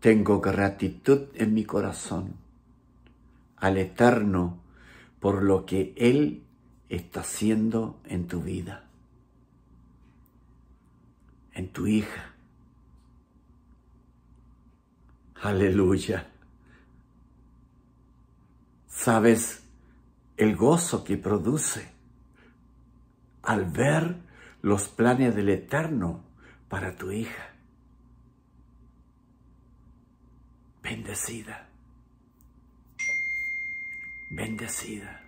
Tengo gratitud en mi corazón al Eterno por lo que Él está haciendo en tu vida, en tu hija. Aleluya. ¿Sabes el gozo que produce al ver los planes del Eterno para tu hija? bendecida, bendecida,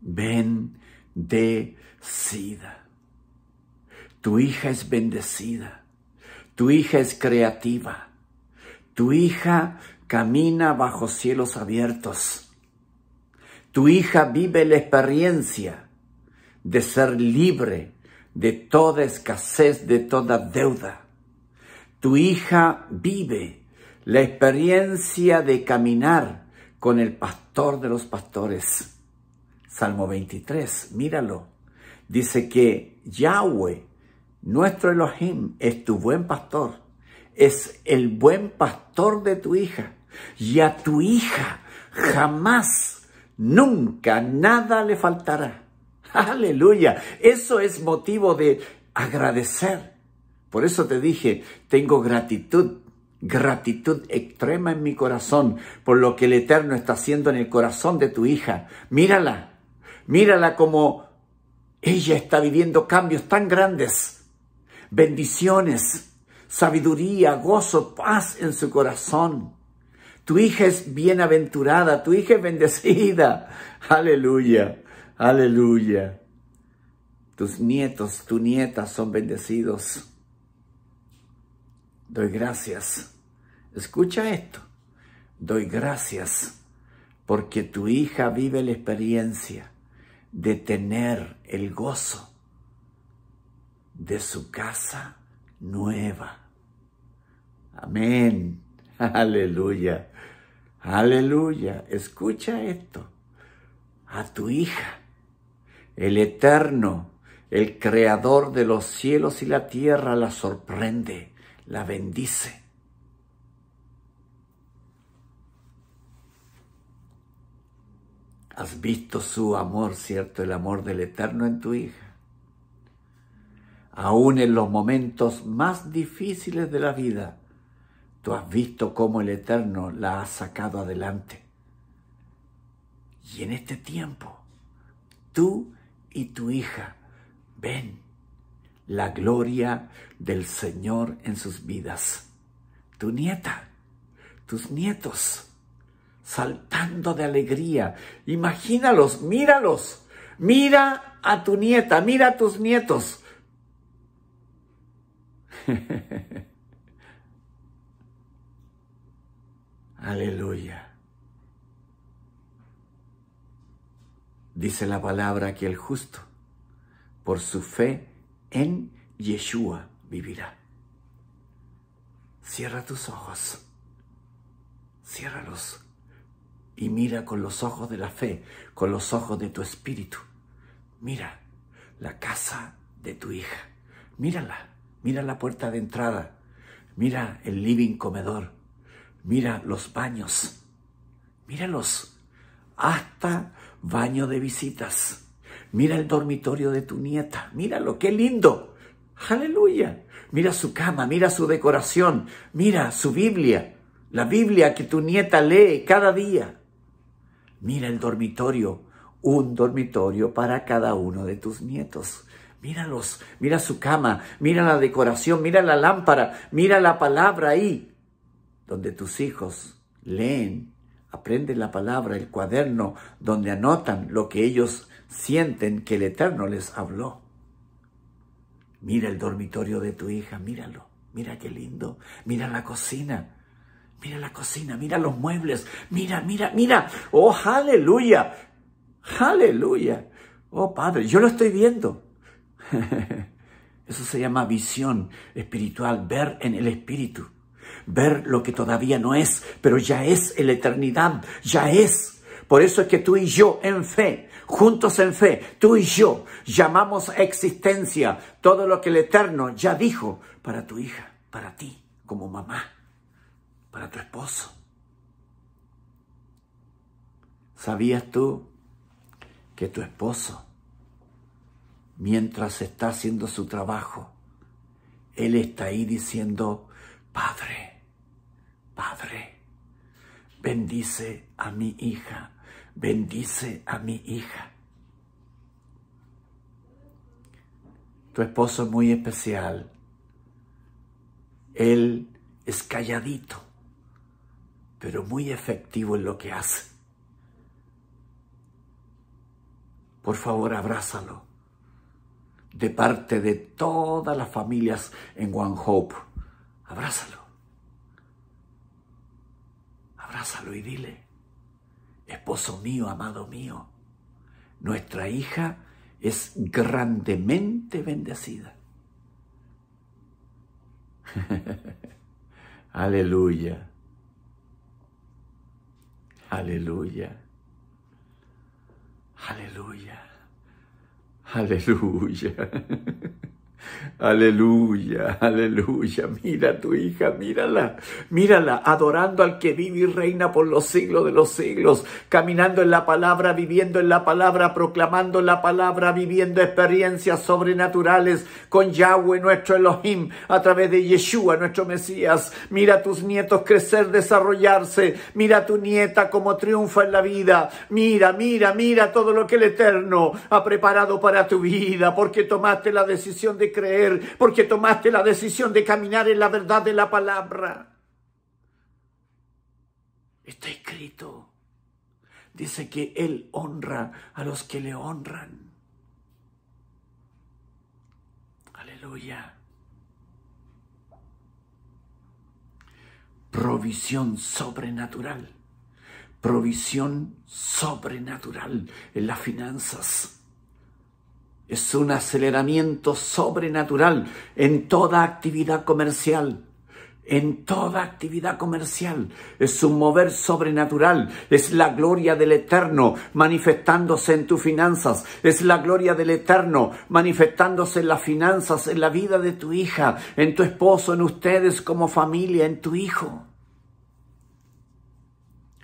bendecida. Tu hija es bendecida, tu hija es creativa, tu hija camina bajo cielos abiertos. Tu hija vive la experiencia de ser libre de toda escasez, de toda deuda. Tu hija vive la experiencia de caminar con el pastor de los pastores. Salmo 23, míralo. Dice que Yahweh, nuestro Elohim, es tu buen pastor. Es el buen pastor de tu hija. Y a tu hija jamás, nunca, nada le faltará. Aleluya. Eso es motivo de agradecer por eso te dije, tengo gratitud, gratitud extrema en mi corazón por lo que el Eterno está haciendo en el corazón de tu hija. Mírala, mírala como ella está viviendo cambios tan grandes, bendiciones, sabiduría, gozo, paz en su corazón. Tu hija es bienaventurada, tu hija es bendecida. Aleluya, aleluya. Tus nietos, tu nieta son bendecidos doy gracias. Escucha esto. Doy gracias porque tu hija vive la experiencia de tener el gozo de su casa nueva. Amén. Aleluya. Aleluya. Escucha esto. A tu hija, el eterno, el creador de los cielos y la tierra, la sorprende la bendice. Has visto su amor, ¿cierto? El amor del Eterno en tu hija. Aún en los momentos más difíciles de la vida, tú has visto cómo el Eterno la ha sacado adelante. Y en este tiempo, tú y tu hija, ven la gloria del Señor en sus vidas. Tu nieta, tus nietos, saltando de alegría. Imagínalos, míralos. Mira a tu nieta, mira a tus nietos. Aleluya. Dice la palabra que el justo, por su fe, en Yeshua vivirá. Cierra tus ojos, ciérralos y mira con los ojos de la fe, con los ojos de tu espíritu. Mira la casa de tu hija, mírala, mira la puerta de entrada, mira el living comedor, mira los baños, míralos, hasta baño de visitas. Mira el dormitorio de tu nieta, míralo, qué lindo. Aleluya. Mira su cama, mira su decoración, mira su Biblia, la Biblia que tu nieta lee cada día. Mira el dormitorio, un dormitorio para cada uno de tus nietos. Míralos, mira su cama, mira la decoración, mira la lámpara, mira la palabra ahí, donde tus hijos leen, aprenden la palabra, el cuaderno, donde anotan lo que ellos sienten que el Eterno les habló. Mira el dormitorio de tu hija, míralo, mira qué lindo, mira la cocina, mira la cocina, mira los muebles, mira, mira, mira, oh, aleluya, aleluya, oh Padre, yo lo estoy viendo. Eso se llama visión espiritual, ver en el espíritu, ver lo que todavía no es, pero ya es en la eternidad, ya es. Por eso es que tú y yo en fe juntos en fe, tú y yo llamamos a existencia todo lo que el Eterno ya dijo para tu hija, para ti, como mamá, para tu esposo. ¿Sabías tú que tu esposo, mientras está haciendo su trabajo, él está ahí diciendo, Padre, Padre, bendice a mi hija, bendice a mi hija. Tu esposo es muy especial. Él es calladito, pero muy efectivo en lo que hace. Por favor, abrázalo. De parte de todas las familias en One Hope, abrázalo. Abrázalo y dile, esposo mío, amado mío, nuestra hija es grandemente bendecida. Aleluya. Aleluya. Aleluya. Aleluya. Aleluya, aleluya. Mira a tu hija, mírala, mírala, adorando al que vive y reina por los siglos de los siglos, caminando en la palabra, viviendo en la palabra, proclamando la palabra, viviendo experiencias sobrenaturales con Yahweh, nuestro Elohim, a través de Yeshua, nuestro Mesías. Mira a tus nietos crecer, desarrollarse. Mira a tu nieta como triunfa en la vida. Mira, mira, mira todo lo que el Eterno ha preparado para tu vida, porque tomaste la decisión de creer porque tomaste la decisión de caminar en la verdad de la palabra. Está escrito. Dice que Él honra a los que le honran. Aleluya. Provisión sobrenatural. Provisión sobrenatural en las finanzas es un aceleramiento sobrenatural en toda actividad comercial. En toda actividad comercial es un mover sobrenatural, es la gloria del Eterno manifestándose en tus finanzas, es la gloria del Eterno manifestándose en las finanzas, en la vida de tu hija, en tu esposo, en ustedes como familia, en tu hijo.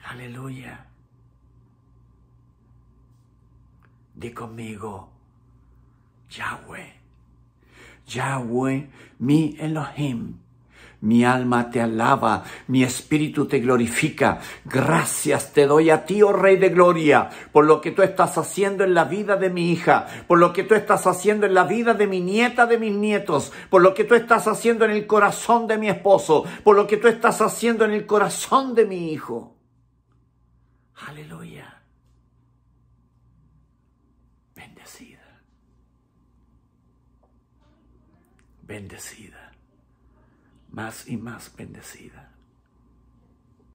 Aleluya. Di conmigo, Yahweh. Yahweh, mi Elohim. Mi alma te alaba, mi espíritu te glorifica. Gracias te doy a ti, oh Rey de Gloria, por lo que tú estás haciendo en la vida de mi hija, por lo que tú estás haciendo en la vida de mi nieta, de mis nietos, por lo que tú estás haciendo en el corazón de mi esposo, por lo que tú estás haciendo en el corazón de mi hijo. Aleluya. Bendecido. bendecida, más y más bendecida.